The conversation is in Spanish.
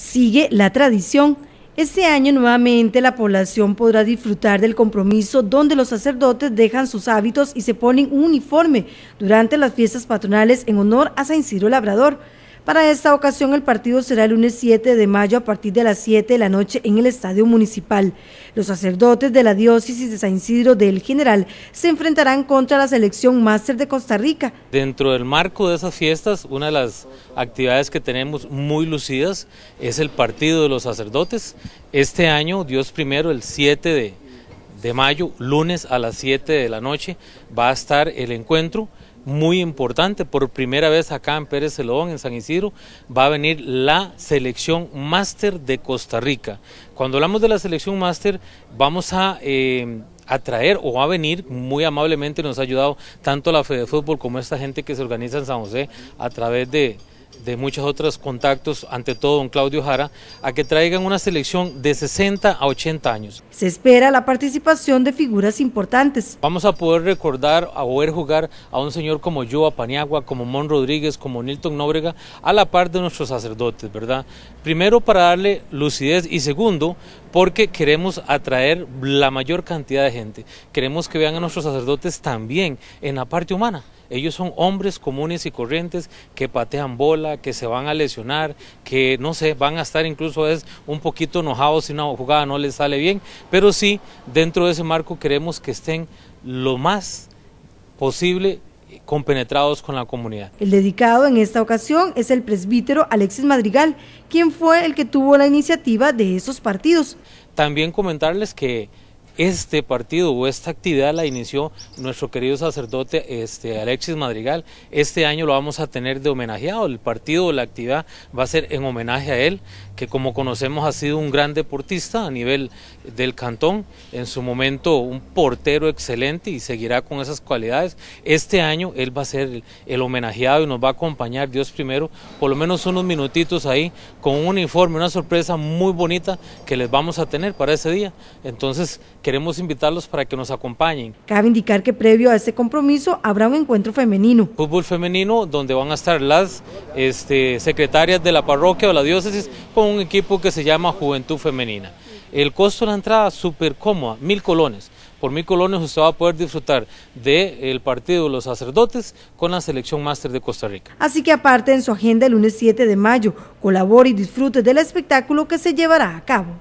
sigue la tradición. Este año nuevamente la población podrá disfrutar del compromiso donde los sacerdotes dejan sus hábitos y se ponen un uniforme durante las fiestas patronales en honor a San Ciro Labrador. Para esta ocasión el partido será el lunes 7 de mayo a partir de las 7 de la noche en el Estadio Municipal. Los sacerdotes de la diócesis de San Isidro del General se enfrentarán contra la selección máster de Costa Rica. Dentro del marco de esas fiestas, una de las actividades que tenemos muy lucidas es el partido de los sacerdotes. Este año, Dios primero, el 7 de, mayo, lunes a las 7 de la noche, va a estar el encuentro muy importante. Por primera vez acá en Pérez Celodón, en San Isidro, va a venir la selección máster de Costa Rica. Cuando hablamos de la selección máster, vamos a... Eh, atraer o a venir muy amablemente nos ha ayudado tanto la Fede Fútbol como esta gente que se organiza en San José a través de, de muchos otros contactos, ante todo don Claudio Jara, a que traigan una selección de 60 a 80 años. Se espera la participación de figuras importantes. Vamos a poder recordar, a ver jugar a un señor como a Paniagua, como Mon Rodríguez, como Nilton Nóbrega, a la par de nuestros sacerdotes, ¿verdad? Primero para darle lucidez y segundo porque queremos atraer la mayor cantidad de gente. Queremos que vean a nuestros sacerdotes también en la parte humana. Ellos son hombres comunes y corrientes que patean bola, que se van a lesionar, que no sé, van a estar incluso es un poquito enojados si una jugada no les sale bien, pero sí, dentro de ese marco queremos que estén lo más posible compenetrados con la comunidad. El dedicado en esta ocasión es el presbítero Alexis Madrigal, quien fue el que tuvo la iniciativa de esos partidos. También comentarles que este partido o esta actividad la inició nuestro querido sacerdote este, Alexis Madrigal. Este año lo vamos a tener de homenajeado. El partido o la actividad va a ser en homenaje a él, que como conocemos ha sido un gran deportista a nivel del cantón. En su momento un portero excelente y seguirá con esas cualidades. Este año él va a ser el, homenajeado y nos va a acompañar, Dios primero, por lo menos unos minutitos ahí con un uniforme, una sorpresa muy bonita que les vamos a tener para ese día. Entonces, que queremos invitarlos para que nos acompañen. Cabe indicar que previo a este compromiso habrá un encuentro femenino. Fútbol femenino donde van a estar las este, secretarias de la parroquia o la diócesis con un equipo que se llama Juventud Femenina. El costo de la entrada súper cómoda, mil colones. Por mil colones usted va a poder disfrutar del partido de los sacerdotes con la selección máster de Costa Rica. Así que aparte en su agenda el lunes 7 de mayo, colabore y disfrute del espectáculo que se llevará a cabo.